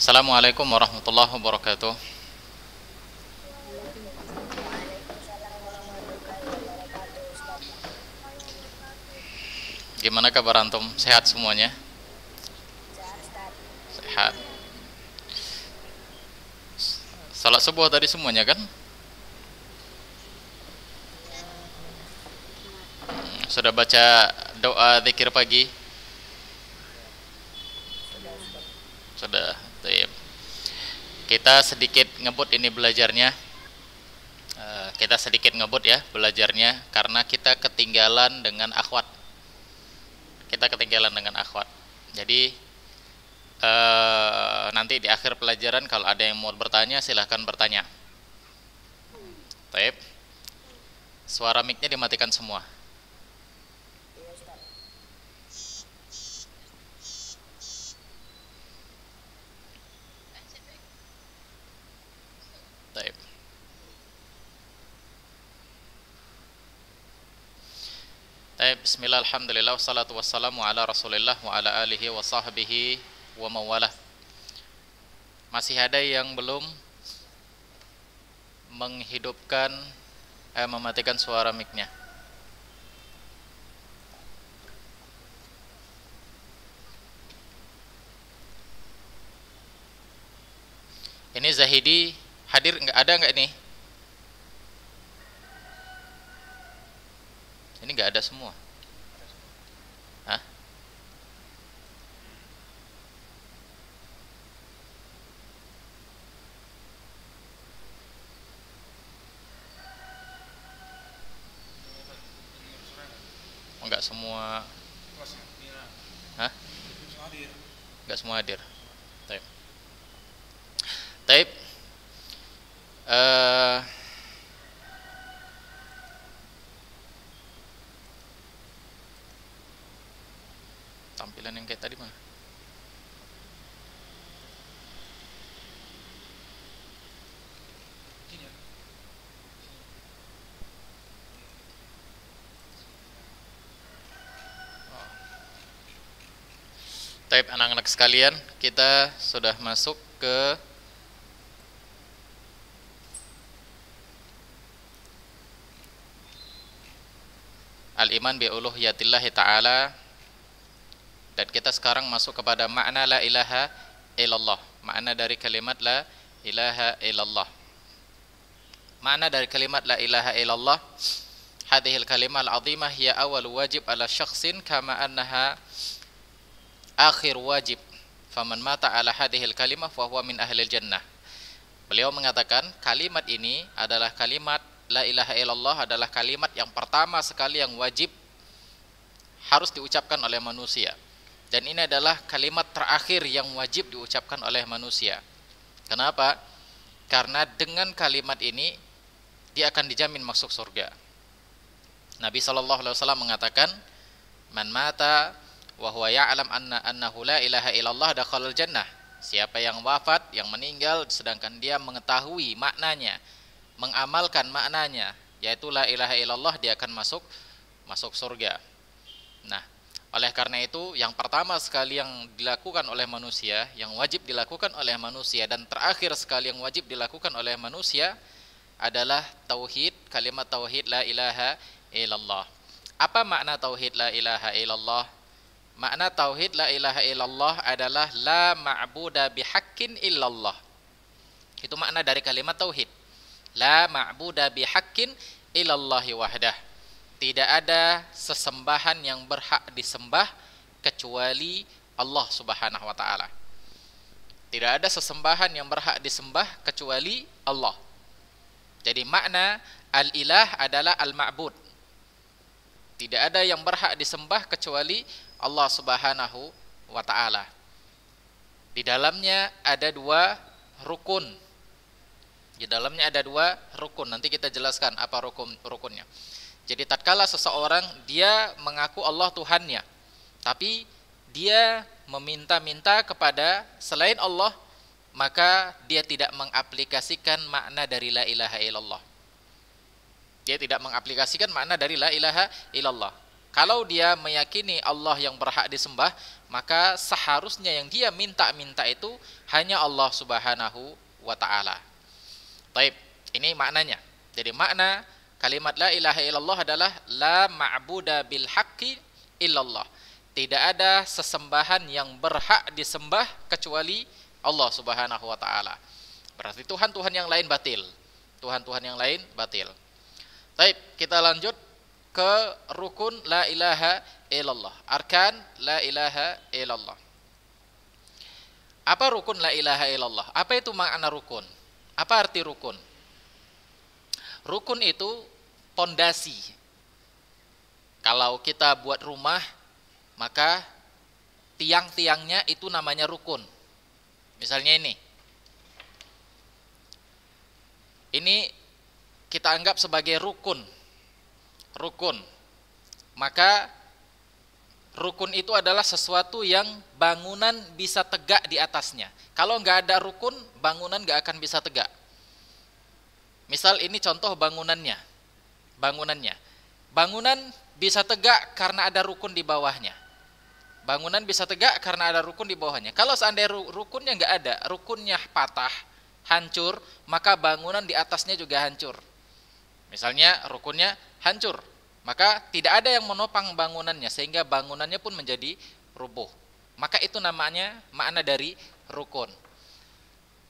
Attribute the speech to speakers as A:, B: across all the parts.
A: Assalamualaikum warahmatullahi wabarakatuh. Gimana kabar antum? Sehat semuanya? Sehat. Salat subuh tadi semuanya kan? Sudah baca doa zikir pagi? Sudah kita sedikit ngebut ini belajarnya eh, kita sedikit ngebut ya belajarnya karena kita ketinggalan dengan akhwat kita ketinggalan dengan akhwat jadi eh, nanti di akhir pelajaran kalau ada yang mau bertanya silahkan bertanya Taip, Suara micnya dimatikan semua. Eh, bismillah, alhamdulillah, wassalatu wassalamu ala rasulillah wa ala alihi wa sahbihi wa mawalah Masih ada yang belum menghidupkan, eh, mematikan suara micnya Ini Zahidi hadir nggak ada nggak ini? nggak ada semua. Hah? Enggak oh, semua. Hah? Enggak semua hadir. Taip, Taip Uh, eh, dan yang kayak tadi mana? Oh. anak-anak sekalian, kita sudah masuk ke Al-iman bi yatillahi ta'ala dan kita sekarang masuk kepada makna la ilaha illallah. Makna dari kalimat la ilaha illallah. Makna dari kalimat la ilaha illallah al kalimah al-azimah hiya awal wajib ala syakhsin kama annaha akhir wajib. Faman mata ala al kalimah huwa min ahlil jannah. Beliau mengatakan kalimat ini adalah kalimat la ilaha illallah adalah kalimat yang pertama sekali yang wajib harus diucapkan oleh manusia. Dan ini adalah kalimat terakhir yang wajib diucapkan oleh manusia. Kenapa? Karena dengan kalimat ini dia akan dijamin masuk surga. Nabi Shallallahu alaihi wasallam mengatakan, "Man mata wa alam ya'lam anna annahu la ilaha illallah dakhalal jannah." Siapa yang wafat, yang meninggal sedangkan dia mengetahui maknanya, mengamalkan maknanya, yaitu la ilaha illallah dia akan masuk masuk surga. Nah, oleh karena itu, yang pertama sekali yang dilakukan oleh manusia, yang wajib dilakukan oleh manusia dan terakhir sekali yang wajib dilakukan oleh manusia adalah tauhid, kalimat tauhid la ilaha illallah. Apa makna tauhid la ilaha illallah? Makna tauhid la ilaha illallah adalah la mabudah bihaqqin illallah. Itu makna dari kalimat tauhid. La mabudah bihaqqin illallahi wahdah tidak ada sesembahan yang berhak disembah kecuali Allah Subhanahu wa taala. Tidak ada sesembahan yang berhak disembah kecuali Allah. Jadi makna al-ilah adalah al-ma'bud. Tidak ada yang berhak disembah kecuali Allah Subhanahu wa taala. Di dalamnya ada dua rukun. Di dalamnya ada dua rukun. Nanti kita jelaskan apa rukun rukunnya. Jadi tatkala seseorang dia mengaku Allah Tuhannya, tapi dia meminta-minta kepada selain Allah, maka dia tidak mengaplikasikan makna dari la ilaha illallah. Dia tidak mengaplikasikan makna dari la ilaha illallah. Kalau dia meyakini Allah yang berhak disembah, maka seharusnya yang dia minta-minta itu hanya Allah Subhanahu wa taala. Baik, ini maknanya. Jadi makna Kalimat la ilaha illallah adalah la ma'buda bil haqqi illallah. Tidak ada sesembahan yang berhak disembah kecuali Allah Subhanahu wa taala. Berarti tuhan-tuhan yang lain batil. Tuhan-tuhan yang lain batil. Baik, kita lanjut ke rukun la ilaha illallah. Arkan la ilaha illallah. Apa rukun la ilaha illallah? Apa itu makna rukun? Apa arti rukun? rukun itu pondasi. Kalau kita buat rumah, maka tiang-tiangnya itu namanya rukun. Misalnya ini. Ini kita anggap sebagai rukun. Rukun. Maka rukun itu adalah sesuatu yang bangunan bisa tegak di atasnya. Kalau nggak ada rukun, bangunan nggak akan bisa tegak. Misal ini contoh bangunannya. Bangunannya. Bangunan bisa tegak karena ada rukun di bawahnya. Bangunan bisa tegak karena ada rukun di bawahnya. Kalau seandainya rukunnya nggak ada, rukunnya patah, hancur, maka bangunan di atasnya juga hancur. Misalnya rukunnya hancur, maka tidak ada yang menopang bangunannya sehingga bangunannya pun menjadi rubuh. Maka itu namanya makna dari rukun.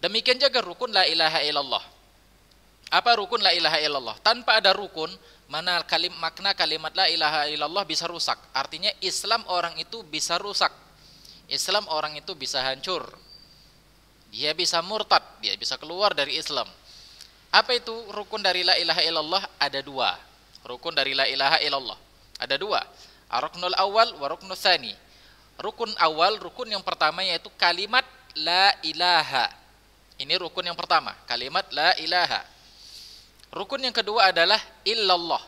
A: Demikian juga rukun la ilaha illallah. Apa rukun la ilaha illallah? Tanpa ada rukun, mana kalim, makna kalimat la ilaha illallah bisa rusak. Artinya Islam orang itu bisa rusak. Islam orang itu bisa hancur. Dia bisa murtad, dia bisa keluar dari Islam. Apa itu rukun dari la ilaha illallah? Ada dua. Rukun dari la ilaha illallah. Ada dua. Aruknul awal wa ruknul thani. Rukun awal, rukun yang pertama yaitu kalimat la ilaha. Ini rukun yang pertama, kalimat la ilaha. Rukun yang kedua adalah illallah.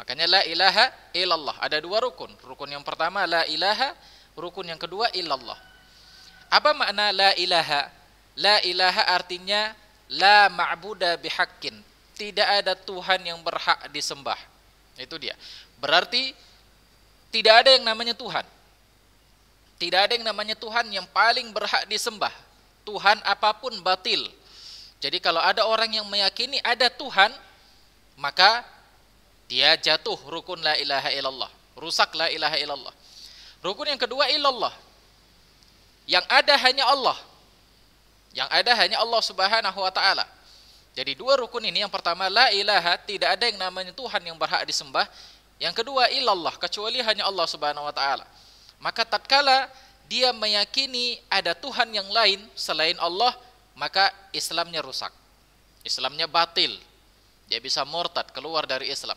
A: Makanya la ilaha illallah. Ada dua rukun. Rukun yang pertama la ilaha, rukun yang kedua illallah. Apa makna la ilaha? La ilaha artinya la ma'buda bihaqqin. Tidak ada Tuhan yang berhak disembah. Itu dia. Berarti tidak ada yang namanya Tuhan. Tidak ada yang namanya Tuhan yang paling berhak disembah. Tuhan apapun batil. Jadi kalau ada orang yang meyakini ada Tuhan, maka dia jatuh rukun la ilaha illallah, rusak la ilaha illallah. Rukun yang kedua illallah. Yang ada hanya Allah. Yang ada hanya Allah Subhanahu wa taala. Jadi dua rukun ini yang pertama la ilaha, tidak ada yang namanya Tuhan yang berhak disembah. Yang kedua illallah, kecuali hanya Allah Subhanahu wa taala. Maka tatkala dia meyakini ada Tuhan yang lain selain Allah, maka Islamnya rusak. Islamnya batil. Dia bisa murtad, keluar dari Islam.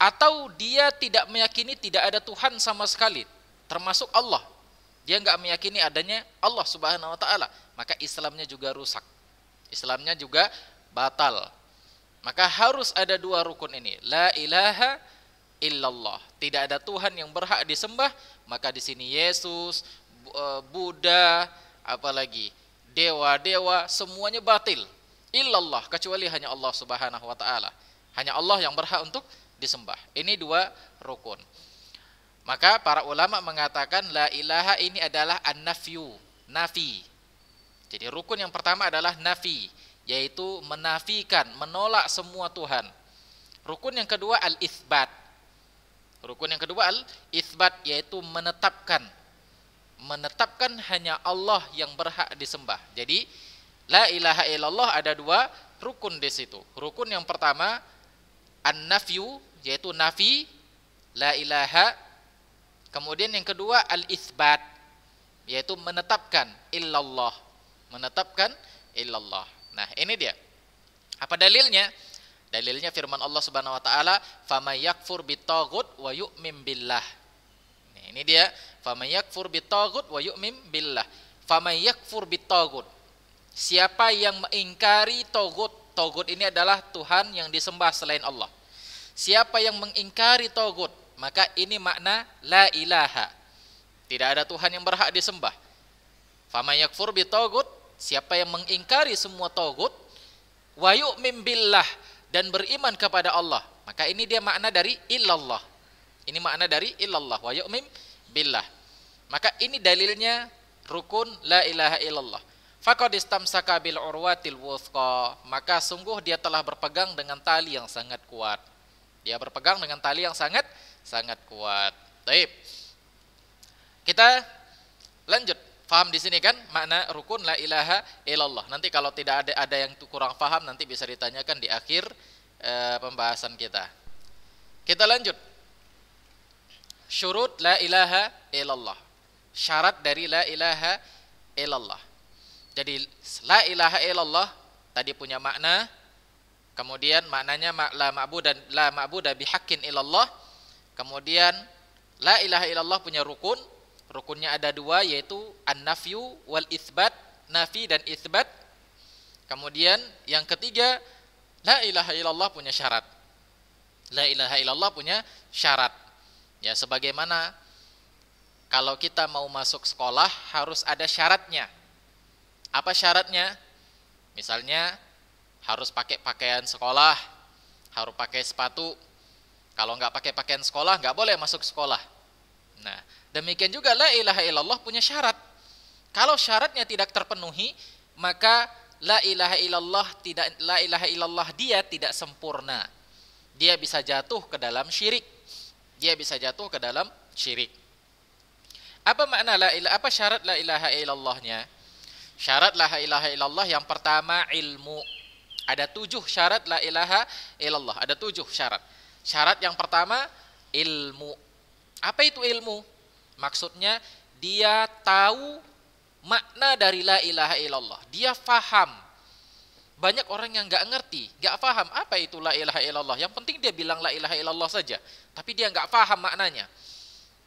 A: Atau dia tidak meyakini tidak ada Tuhan sama sekali, termasuk Allah. Dia nggak meyakini adanya Allah Subhanahu wa taala, maka Islamnya juga rusak. Islamnya juga batal. Maka harus ada dua rukun ini. La ilaha illallah. Tidak ada Tuhan yang berhak disembah, maka di sini Yesus, eh, Buddha, apalagi dewa-dewa semuanya batil. Illallah kecuali hanya Allah Subhanahu wa taala. Hanya Allah yang berhak untuk disembah. Ini dua rukun. Maka para ulama mengatakan la ilaha ini adalah an-nafyu, nafi. Jadi rukun yang pertama adalah nafi, yaitu menafikan, menolak semua tuhan. Rukun yang kedua al-itsbat. Rukun yang kedua al-itsbat yaitu menetapkan, menetapkan hanya Allah yang berhak disembah. Jadi la ilaha illallah ada dua rukun di situ. Rukun yang pertama an-nafyu yaitu nafi la ilaha. Kemudian yang kedua al itsbat yaitu menetapkan illallah, menetapkan illallah. Nah, ini dia. Apa dalilnya? Dalilnya firman Allah Subhanahu wa taala, "Famayakfur bitagut wa yu'min billah." Nah, ini dia Faman yakfur bitagut wa yu'min billah. Faman yakfur bitagut. Siapa yang mengingkari togut, togut ini adalah Tuhan yang disembah selain Allah. Siapa yang mengingkari togut, maka ini makna la ilaha. Tidak ada Tuhan yang berhak disembah. Faman yakfur bitagut, siapa yang mengingkari semua togut, wa yu'min billah dan beriman kepada Allah, maka ini dia makna dari illallah. Ini makna dari illallah wa yu'min billah. Maka ini dalilnya rukun la ilaha illallah. Faqad istamsaka bil urwatil wuthqa, maka sungguh dia telah berpegang dengan tali yang sangat kuat. Dia berpegang dengan tali yang sangat sangat kuat. Baik. Kita lanjut. Faham di sini kan makna rukun la ilaha illallah. Nanti kalau tidak ada ada yang kurang paham nanti bisa ditanyakan di akhir e, pembahasan kita. Kita lanjut syurut la ilaha illallah. Syarat dari la ilaha illallah. Jadi la ilaha illallah tadi punya makna kemudian maknanya la ma'bud dan la dah bihaqqin illallah. Kemudian la ilaha illallah punya rukun. Rukunnya ada dua yaitu an-nafyu wal isbat, nafi dan isbat. Kemudian yang ketiga la ilaha illallah punya syarat. La ilaha illallah punya syarat Ya, sebagaimana kalau kita mau masuk sekolah harus ada syaratnya. Apa syaratnya? Misalnya harus pakai pakaian sekolah, harus pakai sepatu. Kalau nggak pakai pakaian sekolah, nggak boleh masuk sekolah. Nah, demikian juga la ilaha illallah punya syarat. Kalau syaratnya tidak terpenuhi, maka la ilaha illallah tidak la ilaha illallah dia tidak sempurna. Dia bisa jatuh ke dalam syirik dia bisa jatuh ke dalam syirik. Apa makna la ilah? apa syarat la ilaha illallahnya? Syarat la ilaha illallah yang pertama ilmu. Ada tujuh syarat la ilaha illallah. Ada tujuh syarat. Syarat yang pertama ilmu. Apa itu ilmu? Maksudnya dia tahu makna dari la ilaha illallah. Dia faham banyak orang yang nggak ngerti, nggak paham apa itu la ilaha illallah. Yang penting dia bilang la ilaha illallah saja, tapi dia nggak paham maknanya.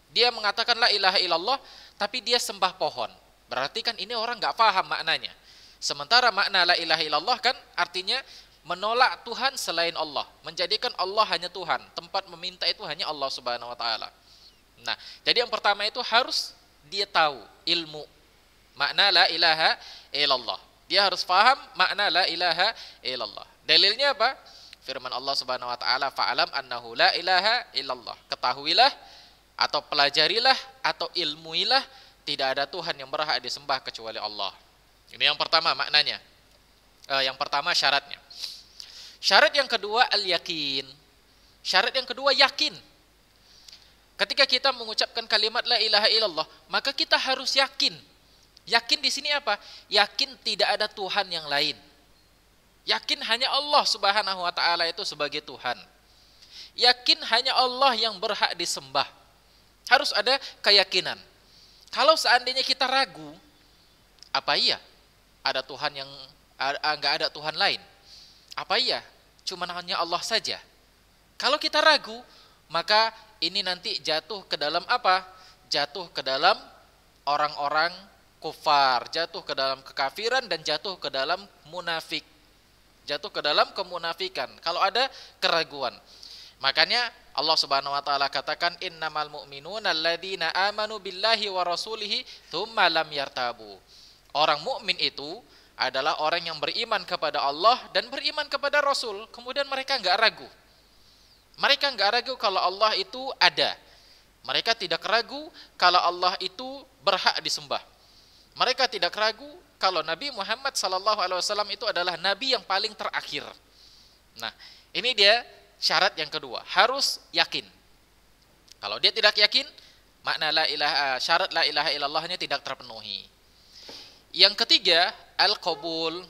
A: Dia mengatakan la ilaha illallah, tapi dia sembah pohon. Berarti kan ini orang nggak paham maknanya. Sementara makna la ilaha illallah kan artinya menolak Tuhan selain Allah, menjadikan Allah hanya Tuhan. Tempat meminta itu hanya Allah Subhanahu wa taala. Nah, jadi yang pertama itu harus dia tahu ilmu makna la ilaha illallah. Dia harus faham makna la ilaha illallah. Dalilnya apa? Firman Allah Subhanahu wa taala, "Fa'alam annahu la ilaha illallah." Ketahuilah atau pelajarilah atau ilmuilah tidak ada Tuhan yang berhak disembah kecuali Allah. Ini yang pertama maknanya. Eh, yang pertama syaratnya. Syarat yang kedua al-yakin. Syarat yang kedua yakin. Ketika kita mengucapkan kalimat la ilaha illallah, maka kita harus yakin Yakin di sini apa? Yakin tidak ada Tuhan yang lain. Yakin hanya Allah Subhanahu wa taala itu sebagai Tuhan. Yakin hanya Allah yang berhak disembah. Harus ada keyakinan. Kalau seandainya kita ragu, apa iya ada Tuhan yang nggak ada Tuhan lain? Apa iya cuma hanya Allah saja? Kalau kita ragu, maka ini nanti jatuh ke dalam apa? Jatuh ke dalam orang-orang kufar, jatuh ke dalam kekafiran dan jatuh ke dalam munafik. Jatuh ke dalam kemunafikan kalau ada keraguan. Makanya Allah Subhanahu wa taala katakan innamal mu'minuna alladziina amanu billahi wa rasulihi tsumma lam yartabu. Orang mukmin itu adalah orang yang beriman kepada Allah dan beriman kepada Rasul, kemudian mereka enggak ragu. Mereka enggak ragu kalau Allah itu ada. Mereka tidak ragu kalau Allah itu berhak disembah. Mereka tidak ragu kalau Nabi Muhammad Sallallahu Alaihi Wasallam itu adalah Nabi yang paling terakhir. Nah, ini dia syarat yang kedua, harus yakin. Kalau dia tidak yakin, makna la ilaha syarat la ilaha illallahnya tidak terpenuhi. Yang ketiga, al-qabul.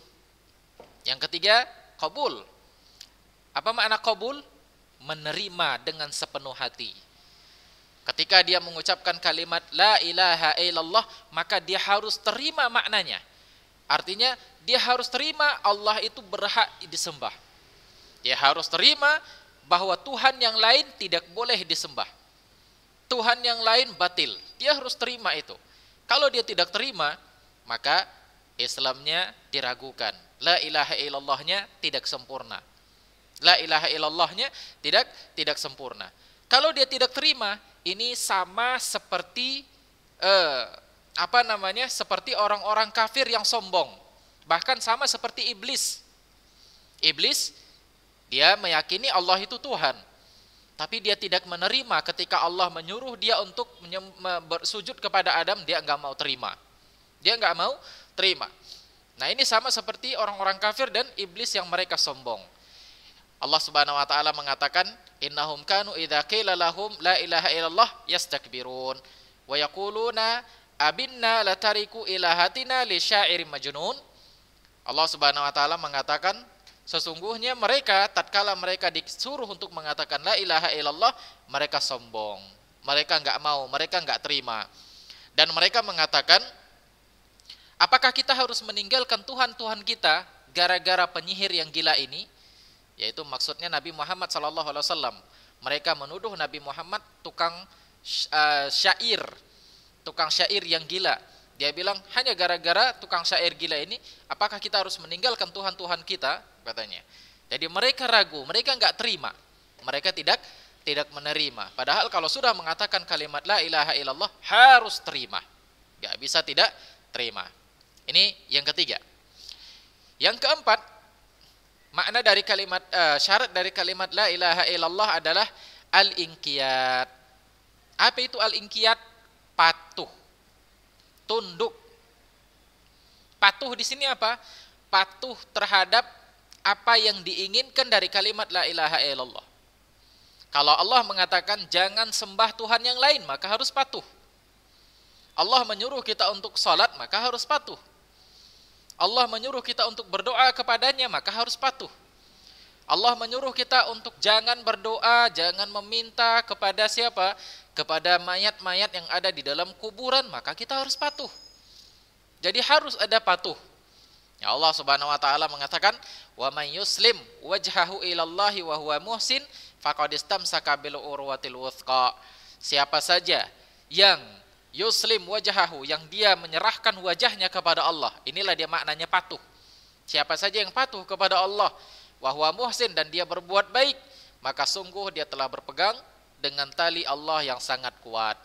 A: Yang ketiga, qabul. Apa makna qabul? Menerima dengan sepenuh hati. Ketika dia mengucapkan kalimat la ilaha illallah, maka dia harus terima maknanya. Artinya dia harus terima Allah itu berhak disembah. Dia harus terima bahwa Tuhan yang lain tidak boleh disembah. Tuhan yang lain batil. Dia harus terima itu. Kalau dia tidak terima, maka Islamnya diragukan. La ilaha illallahnya tidak sempurna. La ilaha illallahnya tidak tidak sempurna. Kalau dia tidak terima, ini sama seperti eh, apa namanya? Seperti orang-orang kafir yang sombong. Bahkan sama seperti iblis. Iblis dia meyakini Allah itu Tuhan. Tapi dia tidak menerima ketika Allah menyuruh dia untuk bersujud kepada Adam, dia enggak mau terima. Dia enggak mau terima. Nah ini sama seperti orang-orang kafir dan iblis yang mereka sombong. Allah Subhanahu Wa Taala mengatakan innahum kanu idza qila lahum la ilaha illallah yastakbirun wa yaquluna abinna latariku ilahatina li syairin majnun Allah Subhanahu wa taala mengatakan sesungguhnya mereka tatkala mereka disuruh untuk mengatakan la ilaha illallah mereka sombong mereka nggak mau mereka nggak terima dan mereka mengatakan apakah kita harus meninggalkan Tuhan Tuhan kita gara-gara penyihir yang gila ini yaitu maksudnya Nabi Muhammad saw Mereka menuduh Nabi Muhammad tukang eh, syair, tukang syair yang gila. Dia bilang hanya gara-gara tukang syair gila ini, apakah kita harus meninggalkan Tuhan-Tuhan kita? Katanya. Jadi mereka ragu, mereka nggak terima, mereka tidak tidak menerima. Padahal kalau sudah mengatakan kalimat la ilaha illallah harus terima, nggak bisa tidak terima. Ini yang ketiga. Yang keempat, Makna dari kalimat uh, syarat dari kalimat la ilaha illallah adalah al ingkiat Apa itu al ingkiat Patuh. Tunduk. Patuh di sini apa? Patuh terhadap apa yang diinginkan dari kalimat la ilaha illallah. Kalau Allah mengatakan jangan sembah Tuhan yang lain, maka harus patuh. Allah menyuruh kita untuk sholat maka harus patuh. Allah menyuruh kita untuk berdoa kepadanya, maka harus patuh. Allah menyuruh kita untuk jangan berdoa, jangan meminta kepada siapa? Kepada mayat-mayat yang ada di dalam kuburan, maka kita harus patuh. Jadi harus ada patuh. Ya Allah Subhanahu wa taala mengatakan, "Wa may yuslim wajhahu ilallahi wa huwa muhsin faqad istamsaka bil urwatil wuthqa." Siapa saja yang yuslim wajahahu yang dia menyerahkan wajahnya kepada Allah. Inilah dia maknanya patuh. Siapa saja yang patuh kepada Allah wahwa muhsin dan dia berbuat baik, maka sungguh dia telah berpegang dengan tali Allah yang sangat kuat.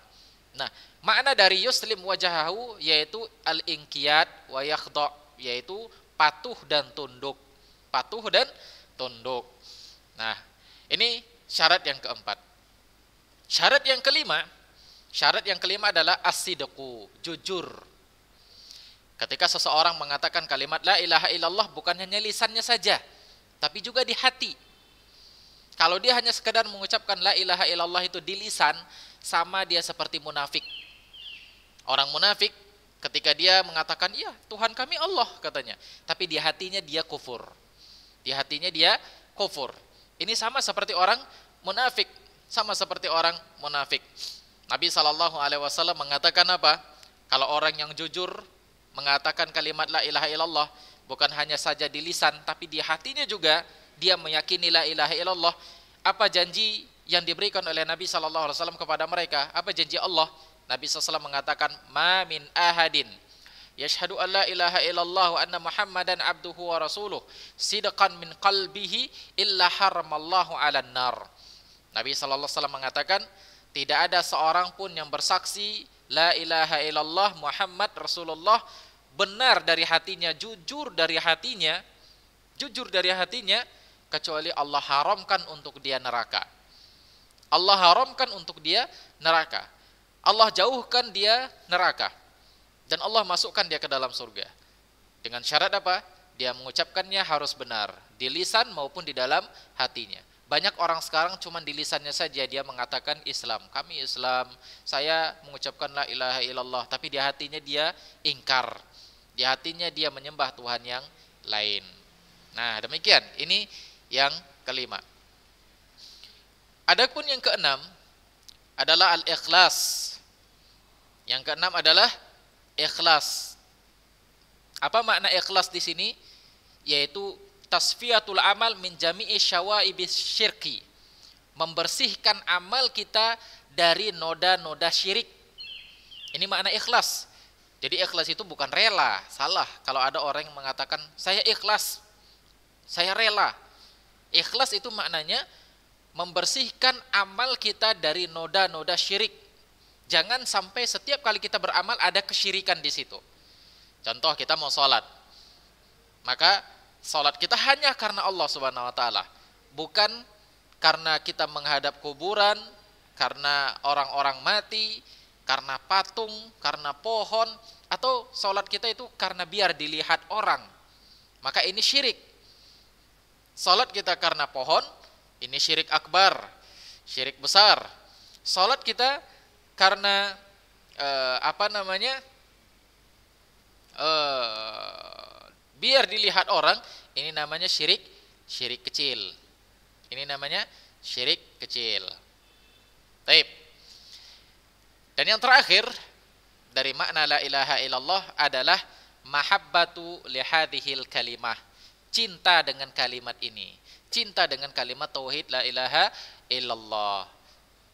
A: Nah, makna dari yuslim wajahahu yaitu al-inqiyad wa yaitu patuh dan tunduk. Patuh dan tunduk. Nah, ini syarat yang keempat. Syarat yang kelima, Syarat yang kelima adalah asidaku, jujur. Ketika seseorang mengatakan kalimat la ilaha illallah bukan hanya lisannya saja, tapi juga di hati. Kalau dia hanya sekedar mengucapkan la ilaha illallah itu di lisan, sama dia seperti munafik. Orang munafik ketika dia mengatakan ya Tuhan kami Allah katanya, tapi di hatinya dia kufur. Di hatinya dia kufur. Ini sama seperti orang munafik, sama seperti orang munafik. Nabi Shallallahu Alaihi Wasallam mengatakan apa? Kalau orang yang jujur mengatakan kalimat la ilaha illallah bukan hanya saja di lisan tapi di hatinya juga dia meyakini la ilaha illallah apa janji yang diberikan oleh Nabi Shallallahu Alaihi Wasallam kepada mereka apa janji Allah Nabi SAW mengatakan ma min ahadin yashhadu alla ilaha illallah wa anna muhammadan abduhu wa rasuluh sidqan min qalbihi illa haramallahu 'alan nar Nabi sallallahu alaihi wasallam mengatakan tidak ada seorang pun yang bersaksi la ilaha illallah Muhammad Rasulullah benar dari hatinya, jujur dari hatinya, jujur dari hatinya kecuali Allah haramkan untuk dia neraka. Allah haramkan untuk dia neraka. Allah jauhkan dia neraka. Dan Allah masukkan dia ke dalam surga. Dengan syarat apa? Dia mengucapkannya harus benar di lisan maupun di dalam hatinya. Banyak orang sekarang cuma di lisannya saja dia mengatakan Islam, kami Islam, saya mengucapkan la ilaha illallah, tapi di hatinya dia ingkar. Di hatinya dia menyembah Tuhan yang lain. Nah, demikian. Ini yang kelima. Adapun yang keenam adalah al-ikhlas. Yang keenam adalah ikhlas. Apa makna ikhlas di sini? Yaitu tasfiyatul amal min jami'i syawaibis syirki. Membersihkan amal kita dari noda-noda syirik. Ini makna ikhlas. Jadi ikhlas itu bukan rela, salah. Kalau ada orang yang mengatakan saya ikhlas, saya rela. Ikhlas itu maknanya membersihkan amal kita dari noda-noda syirik. Jangan sampai setiap kali kita beramal ada kesyirikan di situ. Contoh kita mau sholat, maka salat kita hanya karena Allah Subhanahu wa taala, bukan karena kita menghadap kuburan, karena orang-orang mati, karena patung, karena pohon atau salat kita itu karena biar dilihat orang. Maka ini syirik. Salat kita karena pohon, ini syirik akbar, syirik besar. Salat kita karena eh, apa namanya? eh biar dilihat orang, ini namanya syirik syirik kecil. Ini namanya syirik kecil. Taip. Dan yang terakhir dari makna la ilaha illallah adalah mahabbatu lihadihil kalimah. Cinta dengan kalimat ini. Cinta dengan kalimat tauhid la ilaha illallah.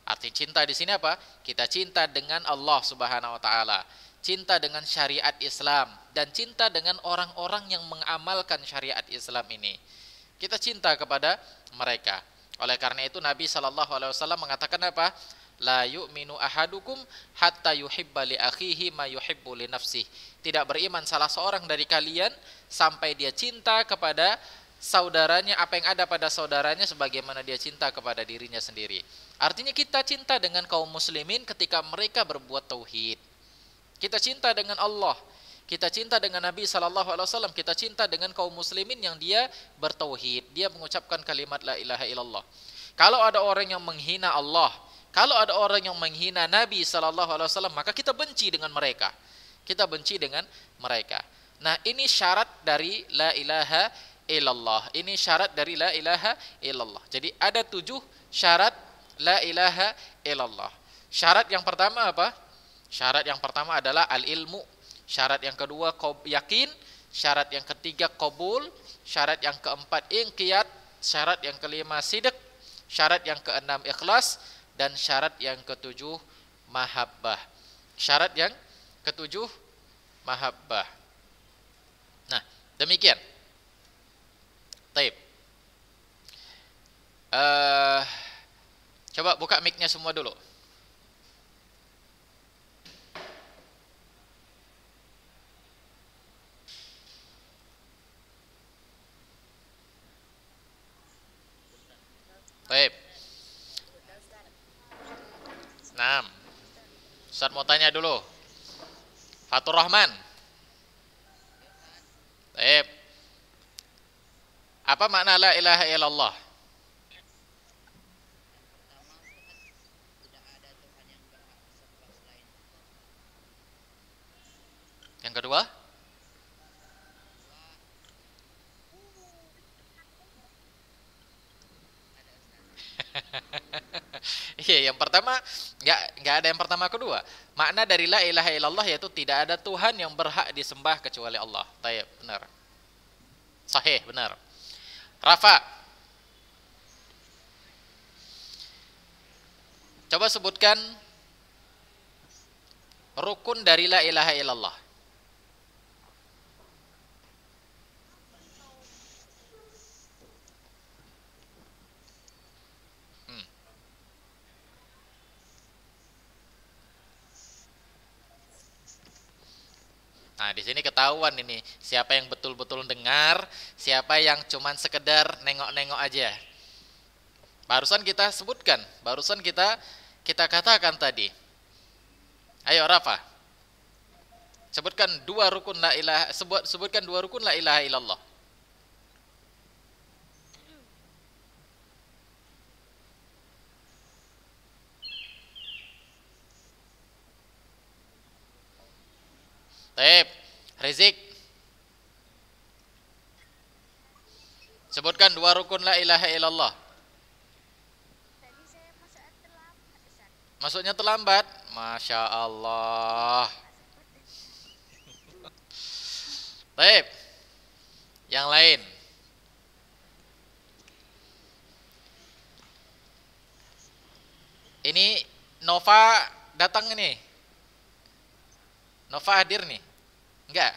A: Arti cinta di sini apa? Kita cinta dengan Allah Subhanahu wa taala cinta dengan syariat Islam dan cinta dengan orang-orang yang mengamalkan syariat Islam ini. Kita cinta kepada mereka. Oleh karena itu Nabi Shallallahu Alaihi Wasallam mengatakan apa? La yu'minu ahadukum hatta yuhibba li akhihi ma yuhibbu li nafsih. Tidak beriman salah seorang dari kalian sampai dia cinta kepada saudaranya apa yang ada pada saudaranya sebagaimana dia cinta kepada dirinya sendiri. Artinya kita cinta dengan kaum muslimin ketika mereka berbuat tauhid kita cinta dengan Allah, kita cinta dengan Nabi Shallallahu Alaihi Wasallam, kita cinta dengan kaum muslimin yang dia bertauhid, dia mengucapkan kalimat la ilaha illallah. Kalau ada orang yang menghina Allah, kalau ada orang yang menghina Nabi Shallallahu Alaihi Wasallam, maka kita benci dengan mereka, kita benci dengan mereka. Nah ini syarat dari la ilaha illallah. Ini syarat dari la ilaha illallah. Jadi ada tujuh syarat la ilaha illallah. Syarat yang pertama apa? Syarat yang pertama adalah al-ilmu, syarat yang kedua yakin, syarat yang ketiga kabul, syarat yang keempat ingkiat syarat yang kelima sidik, syarat yang keenam ikhlas dan syarat yang ketujuh mahabbah. Syarat yang ketujuh mahabbah. Nah, demikian. Taib. Uh, coba buka mic semua dulu. Baik. Enam. Ustaz mau tanya dulu. Fatur Rahman. Baik. Apa makna la ilaha illallah? Gak ada yang pertama kedua. Makna dari la ilaha illallah yaitu tidak ada Tuhan yang berhak disembah kecuali Allah. Tayyib, benar. Sahih, benar. Rafa. Coba sebutkan rukun dari la ilaha illallah. Nah, di sini ketahuan ini siapa yang betul-betul dengar, siapa yang cuman sekedar nengok-nengok aja. Barusan kita sebutkan, barusan kita kita katakan tadi. Ayo Rafa. Sebutkan dua rukun la ilaha sebut, sebutkan dua rukun la ilaha illallah. Taib. Rizik. Sebutkan dua rukun la ilaha illallah. Masuknya terlambat. Masya Allah. Taib. Yang lain. Ini Nova datang ini. Nova hadir nih. Enggak.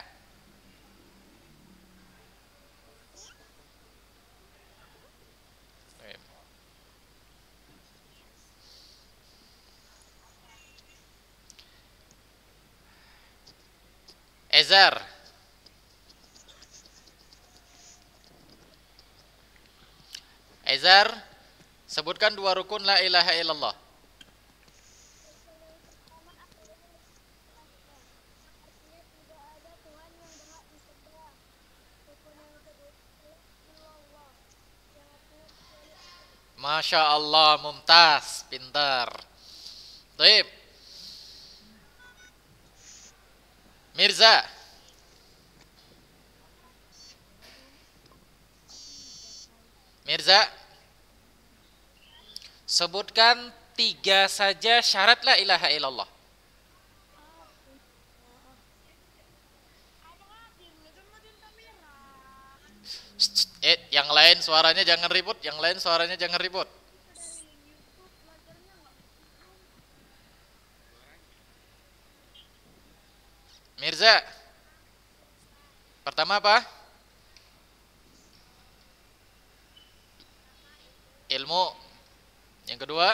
A: Ezer. Ezer, sebutkan dua rukun la ilaha illallah. Masya Allah, mumtaz, pintar. Taib. Mirza. Mirza. Sebutkan tiga saja syarat la ilaha illallah. Eh, yang lain suaranya jangan ribut, yang lain suaranya jangan ribut. Mirza. Pertama apa? Ilmu. Yang kedua?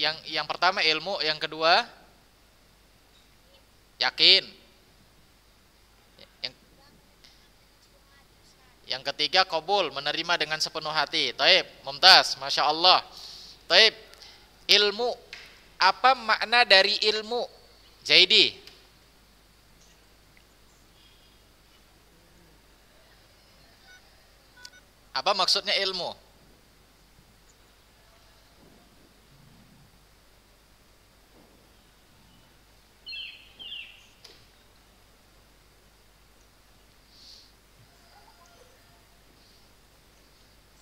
A: Yang yang pertama ilmu, yang kedua yakin. Yang ketiga kobul, menerima dengan sepenuh hati. Taib, mumtaz, masya Allah. Taib, ilmu, apa makna dari ilmu? Jadi, Apa maksudnya ilmu?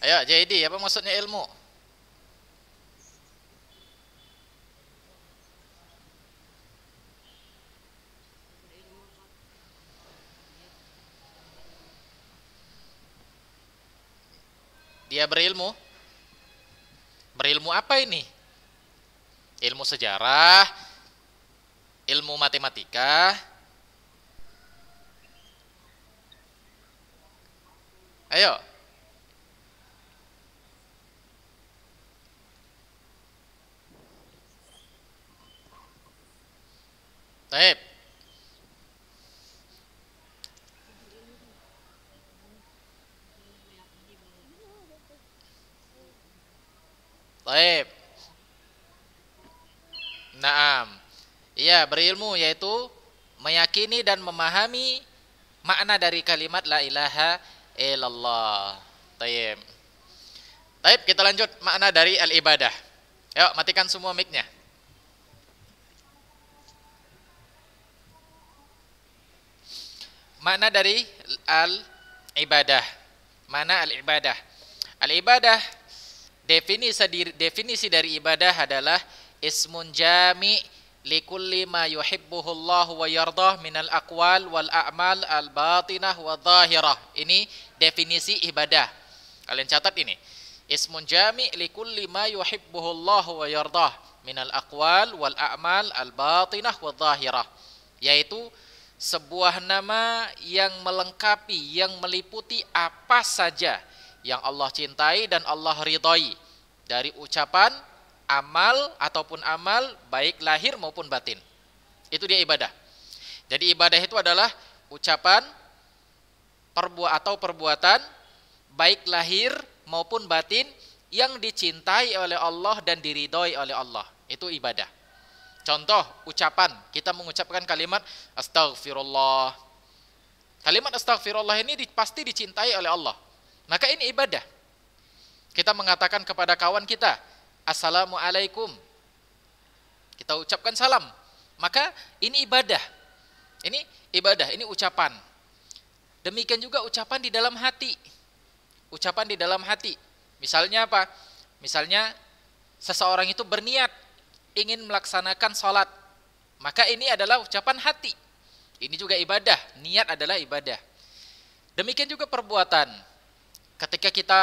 A: Ayo JD, apa maksudnya ilmu? Dia berilmu? Berilmu apa ini? Ilmu sejarah, ilmu matematika. Ayo. Taib. Taib. Naam. Iya, berilmu yaitu meyakini dan memahami makna dari kalimat la ilaha illallah. Taib. Taib, kita lanjut makna dari al-ibadah. Yuk, matikan semua mic-nya. Makna dari al-ibadah. Mana al-ibadah? Al-ibadah definisi definisi dari ibadah adalah ismun jami' li kulli ma yuhibbuhu Allah wa yardah al aqwal wal a'mal al batinah wa zahirah. Ini definisi ibadah. Kalian catat ini. Ismun jami' li kulli ma yuhibbuhu Allah wa yardah al aqwal wal a'mal al batinah wa zahirah. Yaitu sebuah nama yang melengkapi, yang meliputi apa saja yang Allah cintai dan Allah ridhoi dari ucapan, amal ataupun amal baik lahir maupun batin. Itu dia ibadah. Jadi ibadah itu adalah ucapan perbu atau perbuatan baik lahir maupun batin yang dicintai oleh Allah dan diridhoi oleh Allah. Itu ibadah. Contoh ucapan, kita mengucapkan kalimat astaghfirullah Kalimat astaghfirullah ini pasti dicintai oleh Allah. Maka ini ibadah. Kita mengatakan kepada kawan kita, assalamualaikum. Kita ucapkan salam. Maka ini ibadah. Ini ibadah, ini ucapan. Demikian juga ucapan di dalam hati. Ucapan di dalam hati. Misalnya apa? Misalnya seseorang itu berniat ingin melaksanakan sholat, maka ini adalah ucapan hati. Ini juga ibadah, niat adalah ibadah. Demikian juga perbuatan. Ketika kita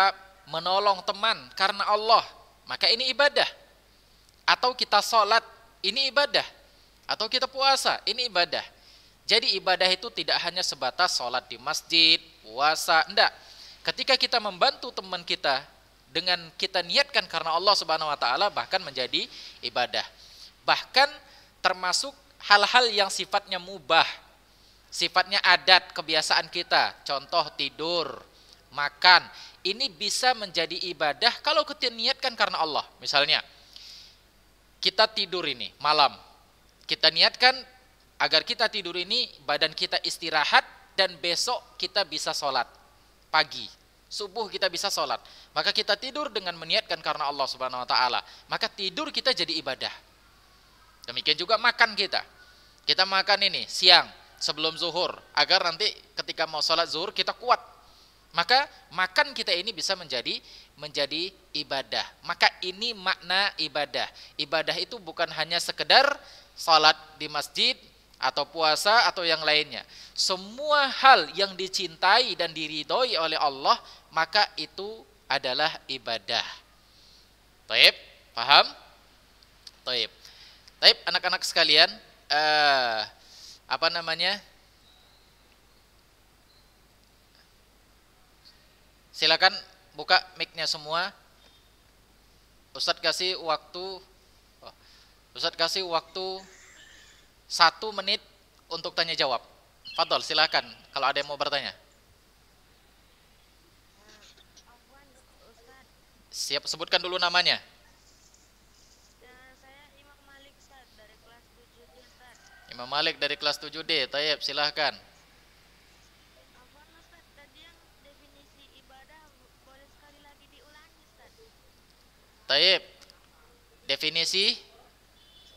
A: menolong teman karena Allah, maka ini ibadah. Atau kita sholat, ini ibadah. Atau kita puasa, ini ibadah. Jadi ibadah itu tidak hanya sebatas sholat di masjid, puasa, enggak. Ketika kita membantu teman kita dengan kita niatkan karena Allah Subhanahu wa taala bahkan menjadi ibadah. Bahkan termasuk hal-hal yang sifatnya mubah. Sifatnya adat kebiasaan kita, contoh tidur, makan, ini bisa menjadi ibadah kalau kita niatkan karena Allah. Misalnya kita tidur ini malam. Kita niatkan agar kita tidur ini badan kita istirahat dan besok kita bisa sholat pagi subuh kita bisa sholat. Maka kita tidur dengan meniatkan karena Allah Subhanahu Wa Taala. Maka tidur kita jadi ibadah. Demikian juga makan kita. Kita makan ini siang sebelum zuhur agar nanti ketika mau sholat zuhur kita kuat. Maka makan kita ini bisa menjadi menjadi ibadah. Maka ini makna ibadah. Ibadah itu bukan hanya sekedar sholat di masjid atau puasa atau yang lainnya. Semua hal yang dicintai dan diridhoi oleh Allah maka itu adalah ibadah. Taib, paham? Taib. Taib, anak-anak sekalian, uh, apa namanya? Silakan buka mic-nya semua. Ustadz kasih waktu oh, Ustadz kasih waktu satu menit untuk tanya jawab. Fadol, silakan kalau ada yang mau bertanya. Siap, sebutkan dulu namanya. Imam Malik dari kelas 7D. Tayyib, silahkan. Taib definisi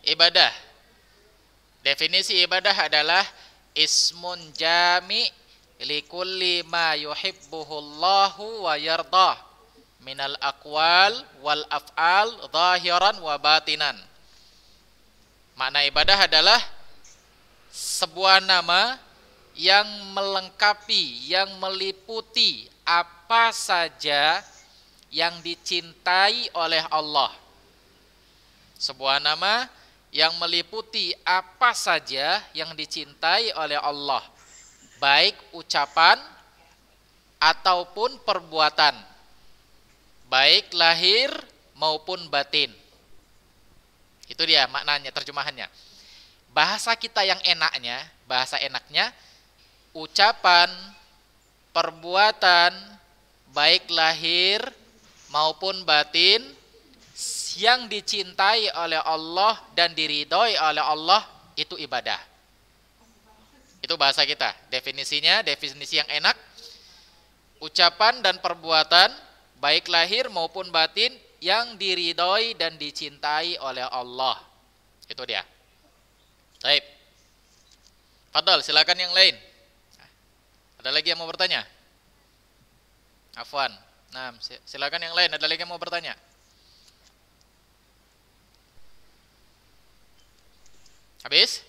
A: ibadah. Definisi ibadah adalah ismun jami' likulli ma yuhibbuhullahu wa yardah minal akwal wal af'al zahiran wa batinan. Makna ibadah adalah sebuah nama yang melengkapi, yang meliputi apa saja yang dicintai oleh Allah. Sebuah nama yang meliputi apa saja yang dicintai oleh Allah, baik ucapan ataupun perbuatan baik lahir maupun batin. Itu dia maknanya, terjemahannya. Bahasa kita yang enaknya, bahasa enaknya, ucapan, perbuatan, baik lahir maupun batin, yang dicintai oleh Allah dan diridhoi oleh Allah itu ibadah. Itu bahasa kita. Definisinya, definisi yang enak, ucapan dan perbuatan baik lahir maupun batin yang diridhoi dan dicintai oleh Allah. Itu dia. Baik. Fadal, silakan yang lain. Ada lagi yang mau bertanya? Afwan. Nah, silakan yang lain. Ada lagi yang mau bertanya? Habis?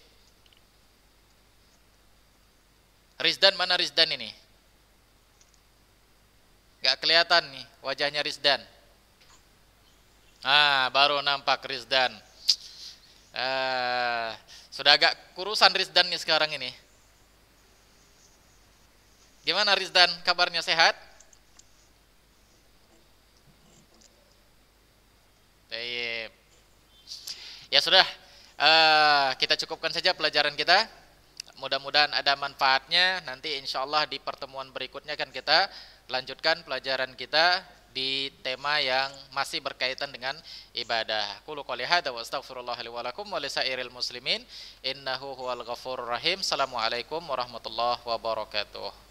A: Rizdan mana Rizdan ini? Gak kelihatan nih wajahnya Rizdan. Ah, baru nampak Rizdan. Ah, sudah agak kurusan Rizdan nih sekarang ini. Gimana Rizdan? Kabarnya sehat? Tayyip. Ya sudah, uh, kita cukupkan saja pelajaran kita. Mudah-mudahan ada manfaatnya. Nanti insya Allah di pertemuan berikutnya kan kita lanjutkan pelajaran kita di tema yang masih berkaitan dengan ibadah. Qulu qouli hadza wa astaghfirullah li wa lakum wa lisairil muslimin innahu huwal ghafurur rahim. Assalamualaikum warahmatullahi wabarakatuh.